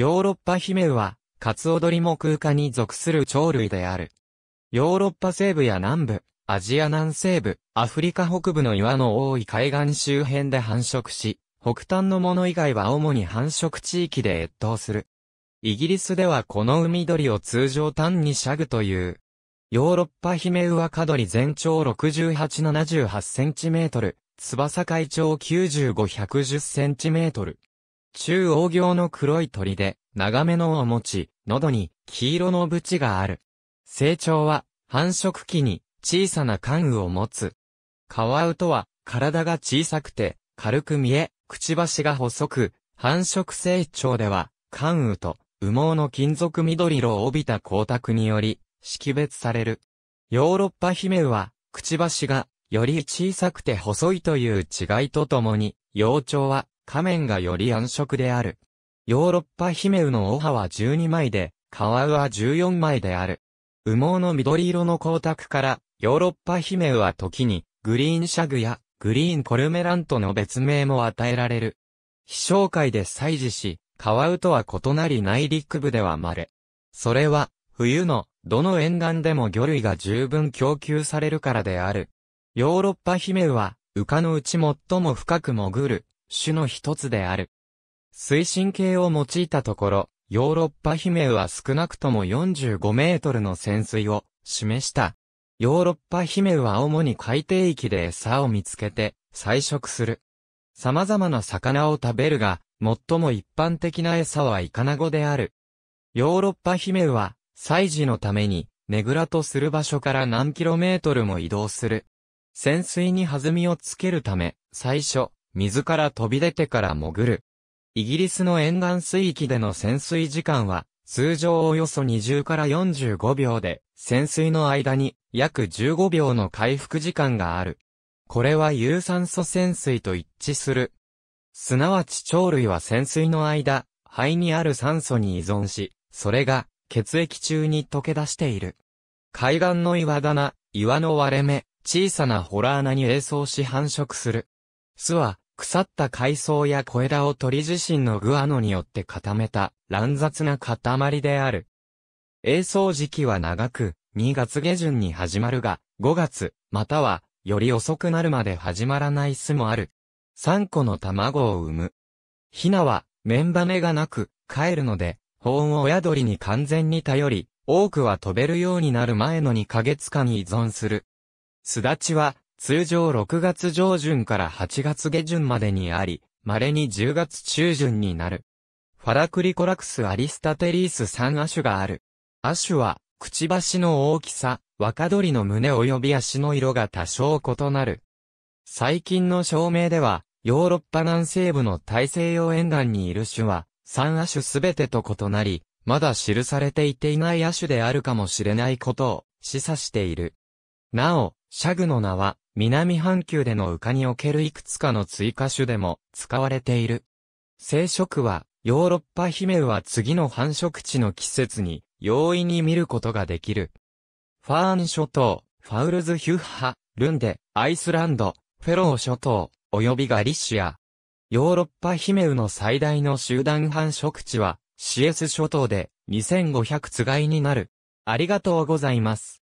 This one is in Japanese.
ヨーロッパヒメウは、カツオドリも空間に属する鳥類である。ヨーロッパ西部や南部、アジア南西部、アフリカ北部の岩の多い海岸周辺で繁殖し、北端のもの以外は主に繁殖地域で越冬する。イギリスではこの海鳥を通常単にシャグという。ヨーロッパヒメウアカドリ全長6878センチメートル、翼海長9510センチメートル。中央行の黒い鳥で、長めのを持ち、喉に黄色のブチがある。成長は、繁殖期に小さな関羽を持つ。カワウとは、体が小さくて、軽く見え、くちばしが細く、繁殖成長では、関羽と羽毛の金属緑色を帯びた光沢により、識別される。ヨーロッパヒメウは、くちばしが、より小さくて細いという違いとともに、幼鳥は、仮面がより暗色である。ヨーロッパ姫羽のオハは12枚で、カワウは14枚である。羽毛の緑色の光沢から、ヨーロッパ姫羽は時に、グリーンシャグや、グリーンコルメラントの別名も与えられる。飛翔海で祭事し、カワウとは異なり内陸部では稀。それは、冬の、どの沿岸でも魚類が十分供給されるからである。ヨーロッパ姫は、床のうち最も深く潜る、種の一つである。推進系を用いたところ、ヨーロッパ悲鳴は少なくとも45メートルの潜水を示した。ヨーロッパ姫は主に海底域で餌を見つけて、採食する。様々な魚を食べるが、最も一般的な餌はイカナゴである。ヨーロッパ姫は、祭事のために、ネグラとする場所から何キロメートルも移動する。潜水に弾みをつけるため、最初、水から飛び出てから潜る。イギリスの沿岸水域での潜水時間は、通常およそ20から45秒で、潜水の間に約15秒の回復時間がある。これは有酸素潜水と一致する。すなわち鳥類は潜水の間、肺にある酸素に依存し、それが血液中に溶け出している。海岸の岩棚、岩の割れ目、小さなホラー穴に栄装し繁殖する。巣は、腐った海藻や小枝を鳥自身のグアノによって固めた乱雑な塊である。栄草時期は長く、2月下旬に始まるが、5月、または、より遅くなるまで始まらない巣もある。3個の卵を産む。ヒナは、メンバネがなく、帰るので、保温を親鳥に完全に頼り、多くは飛べるようになる前の2ヶ月間に依存する。巣立ちは、通常6月上旬から8月下旬までにあり、稀に10月中旬になる。ファラクリコラクスアリスタテリース3亜種がある。亜種は、くちばしの大きさ、若鳥の胸及び足の色が多少異なる。最近の証明では、ヨーロッパ南西部の大西洋沿岸にいる種は、3亜種すべてと異なり、まだ記されていていない亜種であるかもしれないことを示唆している。なお、シャグの名は、南半球でのウにおけるいくつかの追加種でも使われている。生殖は、ヨーロッパヒメウは次の繁殖地の季節に容易に見ることができる。ファーン諸島、ファウルズヒュッハ、ルンデ、アイスランド、フェロー諸島、及びガリシア。ヨーロッパヒメウの最大の集団繁殖地は、シエス諸島で2500つがいになる。ありがとうございます。